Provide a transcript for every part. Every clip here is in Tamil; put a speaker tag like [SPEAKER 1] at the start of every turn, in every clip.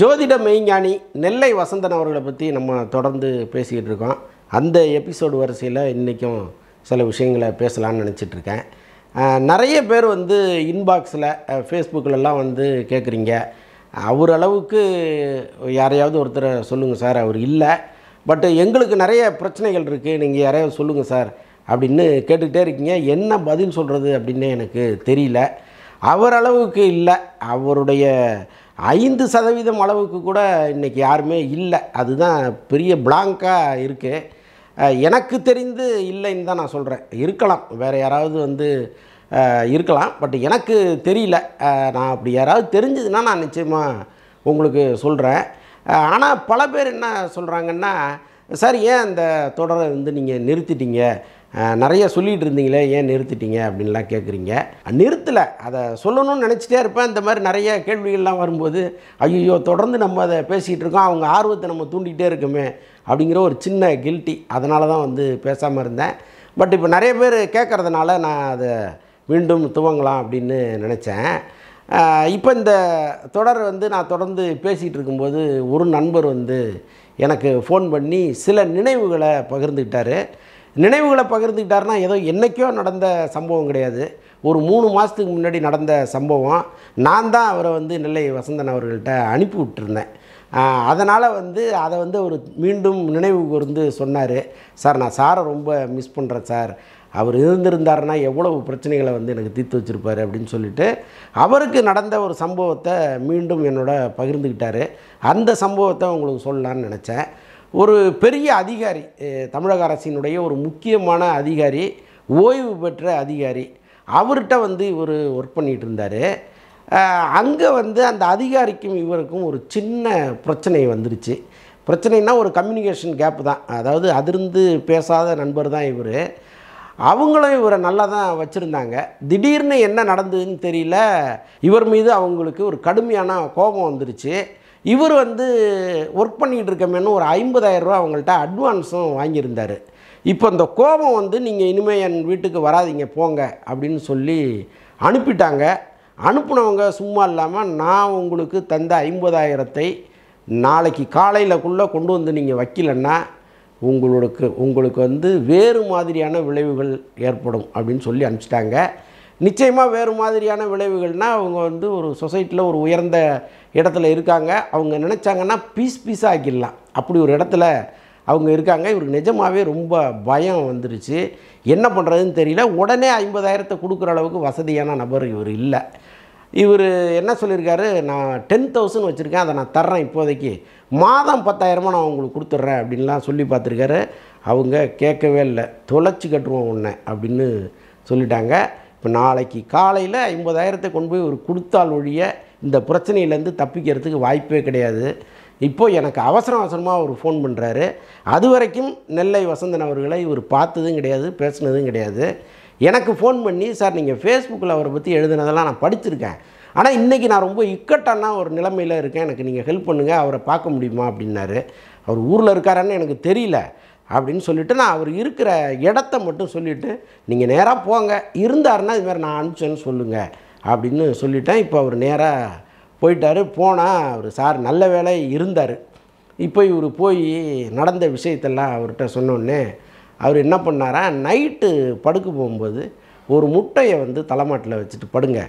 [SPEAKER 1] ஜோதிட மெய்ஞானி நெல்லை வசந்தன் அவர்களை பற்றி நம்ம தொடர்ந்து பேசிக்கிட்டு இருக்கோம் அந்த எபிசோடு வரிசையில் இன்றைக்கும் சில விஷயங்களை பேசலான்னு நினச்சிட்ருக்கேன் நிறைய பேர் வந்து இன்பாக்ஸில் ஃபேஸ்புக்கிலலாம் வந்து கேட்குறீங்க அவர் அளவுக்கு யாரையாவது ஒருத்தரை சொல்லுங்கள் சார் அவர் இல்லை பட் எங்களுக்கு நிறைய பிரச்சனைகள் இருக்குது நீங்கள் யாரையாவது சொல்லுங்கள் சார் அப்படின்னு கேட்டுக்கிட்டே இருக்கீங்க என்ன பதில் சொல்கிறது அப்படின்னு எனக்கு தெரியல அவரளவுக்கு இல்லை அவருடைய ஐந்து சதவீதம் அளவுக்கு கூட இன்றைக்கி யாருமே இல்லை அதுதான் பெரிய பிளாங்காக இருக்குது எனக்கு தெரிந்து இல்லைன்னு தான் நான் சொல்கிறேன் இருக்கலாம் வேறு யாராவது வந்து இருக்கலாம் பட் எனக்கு தெரியல நான் அப்படி யாராவது தெரிஞ்சதுன்னா நான் நிச்சயமாக உங்களுக்கு சொல்கிறேன் ஆனால் பல பேர் என்ன சொல்கிறாங்கன்னா சார் ஏன் அந்த தொடரை வந்து நீங்கள் நிறுத்திட்டீங்க நிறைய சொல்லிகிட்டு இருந்தீங்களே ஏன் நிறுத்திட்டீங்க அப்படின்லாம் கேட்குறீங்க நிறுத்தலை அதை சொல்லணும்னு நினச்சிட்டே இருப்பேன் இந்த மாதிரி நிறைய கேள்விகள்லாம் வரும்போது ஐயோ தொடர்ந்து நம்ம அதை பேசிகிட்டு இருக்கோம் அவங்க ஆர்வத்தை நம்ம தூண்டிகிட்டே இருக்குமே அப்படிங்கிற ஒரு சின்ன கில்ட்டி அதனால தான் வந்து பேசாமல் இருந்தேன் பட் இப்போ நிறைய பேர் கேட்குறதுனால நான் அதை மீண்டும் துவங்கலாம் அப்படின்னு நினச்சேன் இப்போ இந்த தொடர் வந்து நான் தொடர்ந்து பேசிகிட்டு இருக்கும்போது ஒரு நண்பர் வந்து எனக்கு ஃபோன் பண்ணி சில நினைவுகளை பகிர்ந்துக்கிட்டார் நினைவுகளை பகிர்ந்துக்கிட்டாருன்னா ஏதோ என்றைக்கோ நடந்த சம்பவம் கிடையாது ஒரு மூணு மாதத்துக்கு முன்னாடி நடந்த சம்பவம் நான் தான் அவரை வந்து நெல்லை வசந்தன் அவர்கள்ட்ட அனுப்பி விட்டுருந்தேன் அதனால் வந்து அதை வந்து அவர் மீண்டும் நினைவு கூர்ந்து சொன்னார் சார் நான் சாரை ரொம்ப மிஸ் பண்ணுறேன் சார் அவர் இருந்திருந்தாருன்னா எவ்வளவு பிரச்சனைகளை வந்து எனக்கு தீர்த்து வச்சுருப்பார் அப்படின்னு சொல்லிட்டு அவருக்கு நடந்த ஒரு சம்பவத்தை மீண்டும் என்னோட பகிர்ந்துக்கிட்டார் அந்த சம்பவத்தை உங்களுக்கு சொல்லலான்னு நினச்சேன் ஒரு பெரிய அதிகாரி தமிழக அரசினுடைய ஒரு முக்கியமான அதிகாரி ஓய்வு பெற்ற அதிகாரி அவர்கிட்ட வந்து இவர் ஒர்க் பண்ணிகிட்டு இருந்தார் அங்கே வந்து அந்த அதிகாரிக்கும் இவருக்கும் ஒரு சின்ன பிரச்சனை வந்துருச்சு பிரச்சனைனா ஒரு கம்யூனிகேஷன் கேப் தான் அதாவது அதிருந்து பேசாத நண்பர் தான் இவர் அவங்களும் இவரை நல்லா தான் வச்சுருந்தாங்க திடீர்னு என்ன நடந்ததுன்னு தெரியல இவர் மீது அவங்களுக்கு ஒரு கடுமையான கோபம் வந்துருச்சு இவர் வந்து ஒர்க் பண்ணிகிட்டு இருக்கமேனு ஒரு ரூபா அவங்கள்ட்ட அட்வான்ஸும் வாங்கியிருந்தார் இப்போ இந்த கோபம் வந்து நீங்கள் இனிமேல் என் வீட்டுக்கு வராதிங்க போங்க அப்படின்னு சொல்லி அனுப்பிட்டாங்க அனுப்புனவங்க சும்மா இல்லாமல் நான் உங்களுக்கு தந்த ஐம்பதாயிரத்தை நாளைக்கு காலையிலக்குள்ளே கொண்டு வந்து நீங்கள் வைக்கலன்னா உங்களுக்கு உங்களுக்கு வந்து வேறு மாதிரியான விளைவுகள் ஏற்படும் அப்படின்னு சொல்லி அனுப்பிச்சிட்டாங்க நிச்சயமாக வேறு மாதிரியான விளைவுகள்னால் அவங்க வந்து ஒரு சொசைட்டியில் ஒரு உயர்ந்த இடத்துல இருக்காங்க அவங்க நினச்சாங்கன்னா பீஸ் பீஸாக ஆக்கிடலாம் அப்படி ஒரு இடத்துல அவங்க இருக்காங்க இவருக்கு நிஜமாகவே ரொம்ப பயம் வந்துருச்சு என்ன பண்ணுறதுன்னு தெரியல உடனே ஐம்பதாயிரத்தை கொடுக்குற அளவுக்கு வசதியான நபர் இவர் இல்லை இவர் என்ன சொல்லியிருக்காரு நான் டென் தௌசண்ட் வச்சுருக்கேன் அதை நான் தர்றேன் இப்போதைக்கு மாதம் பத்தாயிரமா நான் உங்களுக்கு கொடுத்துட்றேன் அப்படின்லாம் சொல்லி பார்த்துருக்காரு அவங்க கேட்கவே இல்லை தொலைச்சி கட்டுருவோம் உன்னை அப்படின்னு சொல்லிட்டாங்க இப்போ நாளைக்கு காலையில் ஐம்பதாயிரத்தை கொண்டு போய் ஒரு கொடுத்தால் ஒழிய இந்த பிரச்சனையிலேருந்து தப்பிக்கிறதுக்கு வாய்ப்பே கிடையாது இப்போது எனக்கு அவசர அவசரமாக அவர் ஃபோன் பண்ணுறாரு அது வரைக்கும் நெல்லை வசந்தன் அவர்களை இவர் பார்த்ததும் கிடையாது பேசுனதும் கிடையாது எனக்கு ஃபோன் பண்ணி சார் நீங்கள் ஃபேஸ்புக்கில் அவரை பற்றி எழுதுனதெல்லாம் நான் படிச்சிருக்கேன் ஆனால் இன்றைக்கி நான் ரொம்ப இக்கட்டான ஒரு நிலைமையில் இருக்கேன் எனக்கு நீங்கள் ஹெல்ப் பண்ணுங்கள் அவரை பார்க்க முடியுமா அப்படின்னாரு அவர் ஊரில் இருக்காருன்னு எனக்கு தெரியல அப்படின்னு சொல்லிவிட்டு நான் அவர் இருக்கிற இடத்த மட்டும் சொல்லிவிட்டு நீங்கள் நேராக போங்க இருந்தாருன்னா இதுமாதிரி நான் அனுப்பிச்சேன்னு சொல்லுங்கள் அப்படின்னு சொல்லிட்டேன் இப்போ அவர் நேராக போயிட்டார் போனால் அவர் சார் நல்ல வேலை இருந்தார் இப்போ இவர் போய் நடந்த விஷயத்தெல்லாம் அவர்கிட்ட சொன்னோடனே அவர் என்ன பண்ணாரா நைட்டு படுக்க போகும்போது ஒரு முட்டையை வந்து தலைமாட்டில் வச்சுட்டு படுங்க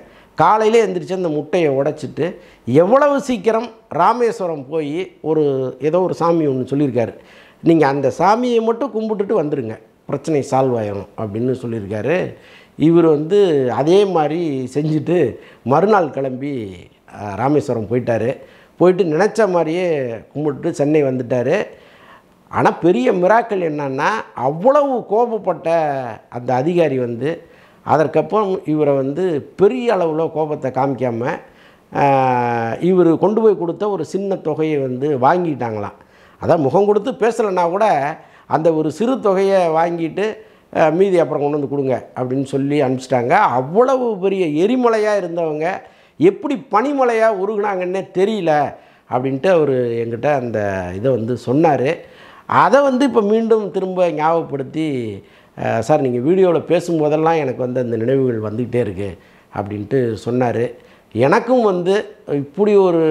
[SPEAKER 1] காலையில் எழுந்திரிச்சு அந்த முட்டையை உடைச்சிட்டு எவ்வளவு சீக்கிரம் ராமேஸ்வரம் போய் ஒரு ஏதோ ஒரு சாமி ஒன்று சொல்லியிருக்காரு நீங்கள் அந்த சாமியை மட்டும் கும்பிட்டுட்டு வந்துடுங்க பிரச்சனை சால்வ் ஆயிரும் அப்படின்னு சொல்லியிருக்காரு இவர் வந்து அதே மாதிரி செஞ்சுட்டு மறுநாள் கிளம்பி ராமேஸ்வரம் போயிட்டார் போயிட்டு நினச்ச மாதிரியே கும்பிட்டு சென்னை வந்துட்டார் ஆனால் பெரிய மிராக்கள் என்னன்னா அவ்வளவு கோபப்பட்ட அந்த அதிகாரி வந்து அதற்கப்புறம் இவரை வந்து பெரிய அளவில் கோபத்தை காமிக்காமல் இவர் கொண்டு போய் கொடுத்த ஒரு சின்ன தொகையை வந்து வாங்கிட்டாங்களாம் அதான் முகம் கொடுத்து பேசலைன்னா கூட அந்த ஒரு சிறு தொகையை வாங்கிட்டு மீதி அப்புறம் கொண்டு வந்து கொடுங்க அப்படின்னு சொல்லி அனுப்பிச்சிட்டாங்க அவ்வளவு பெரிய எரிமலையாக இருந்தவங்க எப்படி பனிமலையாக உருகுனாங்கன்னே தெரியல அப்படின்ட்டு அவர் எங்கிட்ட அந்த இதை வந்து சொன்னார் அதை வந்து இப்போ மீண்டும் திரும்ப ஞாபகப்படுத்தி சார் நீங்கள் வீடியோவில் பேசும்போதெல்லாம் எனக்கு வந்து அந்த நினைவுகள் வந்துக்கிட்டே இருக்குது அப்படின்ட்டு சொன்னார் எனக்கும் வந்து இப்படி ஒரு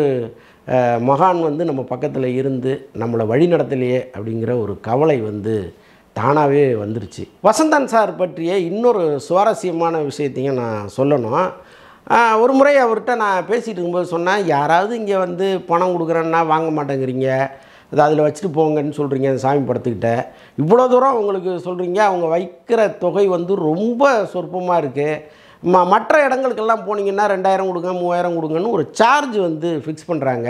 [SPEAKER 1] மகான் வந்து நம்ம பக்கத்தில் இருந்து நம்மளை வழி நடத்தலையே அப்படிங்கிற ஒரு கவலை வந்து தானாகவே வந்துருச்சு வசந்தன் சார் பற்றிய இன்னொரு சுவாரஸ்யமான விஷயத்தையும் நான் சொல்லணும் ஒரு முறை அவர்கிட்ட நான் பேசிகிட்டு இருக்கும்போது சொன்னேன் யாராவது இங்கே வந்து பணம் கொடுக்குறேன்னா வாங்க மாட்டேங்கிறீங்க அது அதில் வச்சுட்டு போங்கன்னு சொல்கிறீங்க அந்த சாமி படத்துக்கிட்ட இவ்வளோ தூரம் உங்களுக்கு சொல்கிறீங்க அவங்க வைக்கிற தொகை வந்து ரொம்ப சொற்பமாக இருக்குது ம மற்ற இடங்களுக்கெல்லாம் போனீங்கன்னா ரெண்டாயிரம் கொடுங்க மூவாயிரம் கொடுங்கன்னு ஒரு சார்ஜ் வந்து ஃபிக்ஸ் பண்ணுறாங்க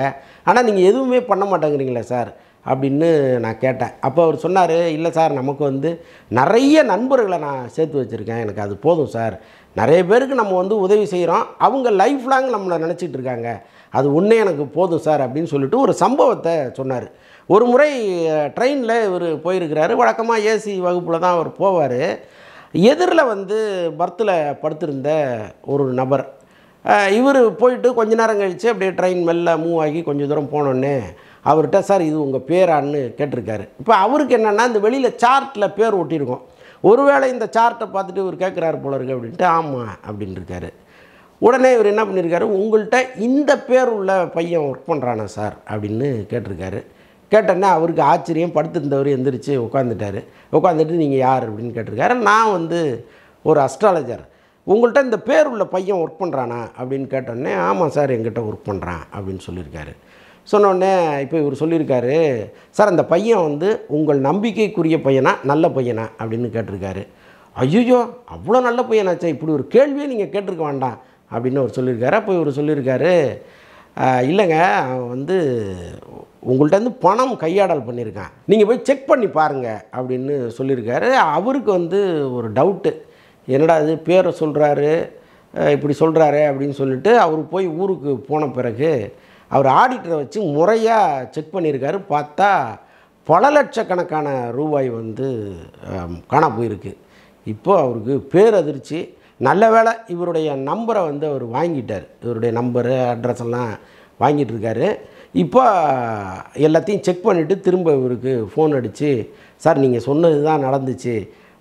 [SPEAKER 1] ஆனால் நீங்கள் எதுவுமே பண்ண மாட்டேங்கிறீங்களே சார் அப்படின்னு நான் கேட்டேன் அப்போ அவர் சொன்னார் இல்லை சார் நமக்கு வந்து நிறைய நண்பர்களை நான் சேர்த்து வச்சுருக்கேன் எனக்கு அது போதும் சார் நிறைய பேருக்கு நம்ம வந்து உதவி செய்கிறோம் அவங்க லைஃப் லாங் நம்மளை நினச்சிட்டு இருக்காங்க அது ஒன்றே எனக்கு போதும் சார் அப்படின்னு சொல்லிட்டு ஒரு சம்பவத்தை சொன்னார் ஒரு முறை ட்ரெயினில் இவர் போயிருக்கிறாரு வழக்கமாக ஏசி வகுப்பில் தான் அவர் போவார் எதிரில் வந்து பர்த்தில் படுத்திருந்த ஒரு நபர் இவர் போயிட்டு கொஞ்ச நேரம் கழித்து அப்படியே ட்ரெயின் மெல்ல மூவ் ஆகி கொஞ்சம் தூரம் போனோடனே அவர்கிட்ட சார் இது உங்கள் பேரான்னு கேட்டிருக்காரு இப்போ அவருக்கு என்னென்னா இந்த வெளியில் சார்ட்டில் பேர் ஒட்டியிருக்கோம் ஒருவேளை இந்த சார்ட்டை பார்த்துட்டு இவர் கேட்குறாரு போல இருக்கு அப்படின்ட்டு ஆமாம் அப்படின்னு இருக்காரு உடனே இவர் என்ன பண்ணியிருக்காரு உங்கள்கிட்ட இந்த பேர் உள்ள பையன் ஒர்க் பண்ணுறானா சார் அப்படின்னு கேட்டிருக்காரு கேட்டேன்னா அவருக்கு ஆச்சரியம் படுத்திருந்தவர் எந்திரிச்சு உட்காந்துட்டார் உட்காந்துட்டு நீங்கள் யார் அப்படின்னு கேட்டிருக்காரு நான் வந்து ஒரு அஸ்ட்ராலஜர் உங்கள்கிட்ட இந்த பேர் உள்ள பையன் ஒர்க் பண்ணுறானா அப்படின்னு கேட்டோடனே ஆமாம் சார் எங்கிட்ட ஒர்க் பண்ணுறான் அப்படின்னு சொல்லியிருக்காரு சொன்னோடனே இப்போ இவர் சொல்லியிருக்காரு சார் அந்த பையன் வந்து உங்கள் நம்பிக்கைக்குரிய பையனா நல்ல பையனா அப்படின்னு கேட்டிருக்காரு ஐயோ அவ்வளோ நல்ல பையனாச்சா இப்படி ஒரு கேள்வியே நீங்கள் கேட்டிருக்க வேண்டாம் அப்படின்னு அவர் சொல்லியிருக்காரு அப்போ இவர் சொல்லியிருக்காரு இல்லைங்க வந்து உங்கள்கிட்ட பணம் கையாடல் பண்ணியிருக்கேன் நீங்கள் போய் செக் பண்ணி பாருங்கள் அப்படின்னு சொல்லியிருக்காரு அவருக்கு வந்து ஒரு டவுட்டு என்னடா இது பேரை சொல்கிறாரு இப்படி சொல்கிறாரு அப்படின்னு சொல்லிட்டு அவர் போய் ஊருக்கு போன பிறகு அவர் ஆடிட்டரை வச்சு முறையாக செக் பண்ணியிருக்காரு பார்த்தா பல லட்சக்கணக்கான ரூபாய் வந்து காண போயிருக்கு இப்போ அவருக்கு பேரதிர்ச்சி நல்ல வேலை இவருடைய நம்பரை வந்து அவர் வாங்கிட்டார் இவருடைய நம்பரு அட்ரஸ் எல்லாம் வாங்கிட்டுருக்காரு இப்போ எல்லாத்தையும் செக் பண்ணிவிட்டு திரும்ப இவருக்கு ஃபோன் அடித்து சார் நீங்கள் சொன்னது தான் நடந்துச்சு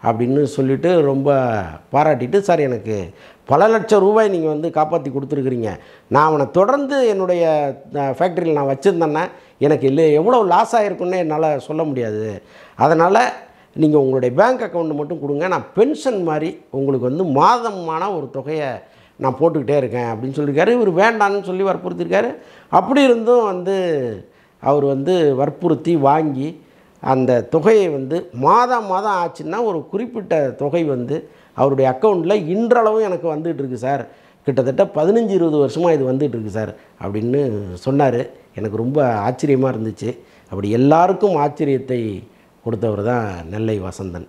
[SPEAKER 1] அப்படின்னு சொல்லிவிட்டு ரொம்ப பாராட்டிட்டு சார் எனக்கு பல லட்சம் ரூபாய் நீங்கள் வந்து காப்பாற்றி கொடுத்துருக்குறீங்க நான் அவனை தொடர்ந்து என்னுடைய ஃபேக்ட்ரியில் நான் வச்சுருந்தேன்னா எனக்கு இல்லை எவ்வளோ லாஸ் ஆகிருக்குன்னு என்னால் சொல்ல முடியாது அதனால் நீங்கள் உங்களுடைய பேங்க் அக்கௌண்ட்டு மட்டும் கொடுங்க நான் பென்ஷன் மாதிரி உங்களுக்கு வந்து மாதமான ஒரு தொகையை நான் போட்டுக்கிட்டே இருக்கேன் அப்படின்னு சொல்லியிருக்காரு இவர் வேண்டான்னு சொல்லி வற்புறுத்தியிருக்காரு அப்படி இருந்தும் வந்து அவர் வந்து வற்புறுத்தி வாங்கி அந்த தொகையை வந்து மாதம் மாதம் ஆச்சுன்னா ஒரு குறிப்பிட்ட தொகை வந்து அவருடைய அக்கௌண்ட்டில் இன்றளவும் எனக்கு வந்துகிட்டு இருக்கு சார் கிட்டத்தட்ட பதினஞ்சு இருபது வருஷமாக இது வந்துகிட்டு இருக்குது சார் அப்படின்னு சொன்னார் எனக்கு ரொம்ப ஆச்சரியமாக இருந்துச்சு அப்படி எல்லாருக்கும் ஆச்சரியத்தை கொடுத்தவர் தான் நெல்லை வசந்தன்